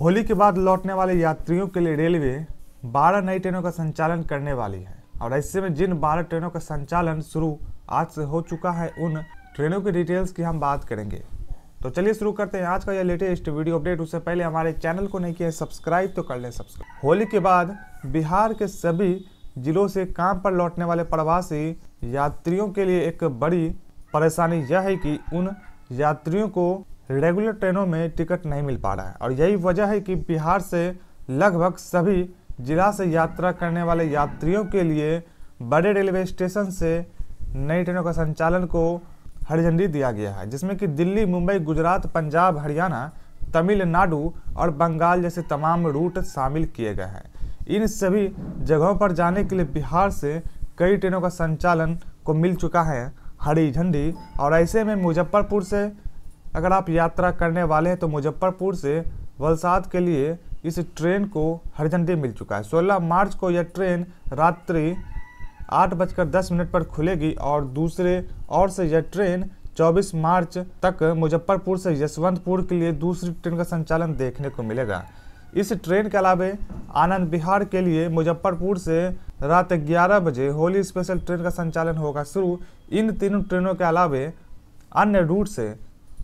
होली के बाद लौटने वाले यात्रियों के लिए रेलवे 12 नई ट्रेनों का संचालन करने वाली है और ऐसे में जिन 12 ट्रेनों का संचालन शुरू आज से हो चुका है उन ट्रेनों की डिटेल्स की हम बात करेंगे तो चलिए शुरू करते हैं आज का यह लेटेस्ट वीडियो अपडेट उससे पहले हमारे चैनल को नहीं किया सब्सक्राइब तो कर लें सब्सक्राइब होली के बाद बिहार के सभी जिलों से काम पर लौटने वाले प्रवासी यात्रियों के लिए एक बड़ी परेशानी यह है कि उन यात्रियों को रेगुलर ट्रेनों में टिकट नहीं मिल पा रहा है और यही वजह है कि बिहार से लगभग सभी जिला से यात्रा करने वाले यात्रियों के लिए बड़े रेलवे स्टेशन से नई ट्रेनों का संचालन को हरी झंडी दिया गया है जिसमें कि दिल्ली मुंबई गुजरात पंजाब हरियाणा तमिलनाडु और बंगाल जैसे तमाम रूट शामिल किए गए हैं इन सभी जगहों पर जाने के लिए बिहार से कई ट्रेनों का संचालन को मिल चुका है हरी झंडी और ऐसे में मुजफ्फरपुर से अगर आप यात्रा करने वाले हैं तो मुजफ्फरपुर से वलसाद के लिए इस ट्रेन को हरी झंडी मिल चुका है 16 मार्च को यह ट्रेन रात्रि आठ बजकर दस मिनट पर खुलेगी और दूसरे और से यह ट्रेन 24 मार्च तक मुजफ्फरपुर से यशवंतपुर के लिए दूसरी ट्रेन का संचालन देखने को मिलेगा इस ट्रेन के अलावे आनंद बिहार के लिए मुजफ्फरपुर से रात 11 बजे होली स्पेशल ट्रेन का संचालन होगा शुरू इन तीनों ट्रेनों के अलावे अन्य रूट से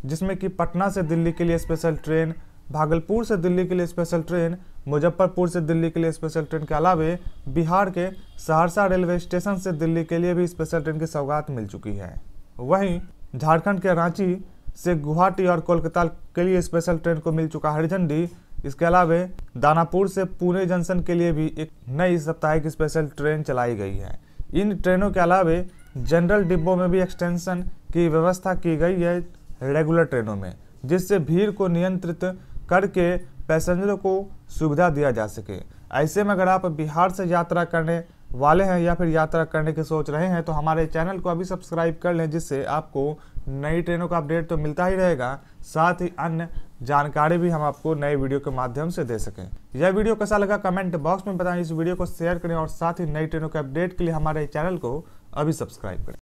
जिसमें कि पटना से दिल्ली के लिए स्पेशल ट्रेन भागलपुर से दिल्ली के लिए स्पेशल ट्रेन मुजफ्फरपुर से दिल्ली के लिए स्पेशल ट्रेन के अलावे बिहार के सहरसा रेलवे स्टेशन से दिल्ली के लिए भी स्पेशल ट्रेन की सौगात मिल चुकी है वहीं झारखंड के रांची से गुवाहाटी और कोलकाता के लिए स्पेशल ट्रेन को मिल चुका हरी झंडी इसके अलावे दानापुर से पुणे जंक्शन के लिए भी एक नई साप्ताहिक स्पेशल ट्रेन चलाई गई है इन ट्रेनों के अलावे जनरल डिब्बों में भी एक्सटेंशन की व्यवस्था की गई है रेगुलर ट्रेनों में जिससे भीड़ को नियंत्रित करके पैसेंजरों को सुविधा दिया जा सके ऐसे में अगर आप बिहार से यात्रा करने वाले हैं या फिर यात्रा करने की सोच रहे हैं तो हमारे चैनल को अभी सब्सक्राइब कर लें जिससे आपको नई ट्रेनों का अपडेट तो मिलता ही रहेगा साथ ही अन्य जानकारी भी हम आपको नए वीडियो के माध्यम से दे सकें यह वीडियो कैसा लगा कमेंट बॉक्स में बताएं इस वीडियो को शेयर करें और साथ ही नई ट्रेनों के अपडेट के लिए हमारे चैनल को अभी सब्सक्राइब करें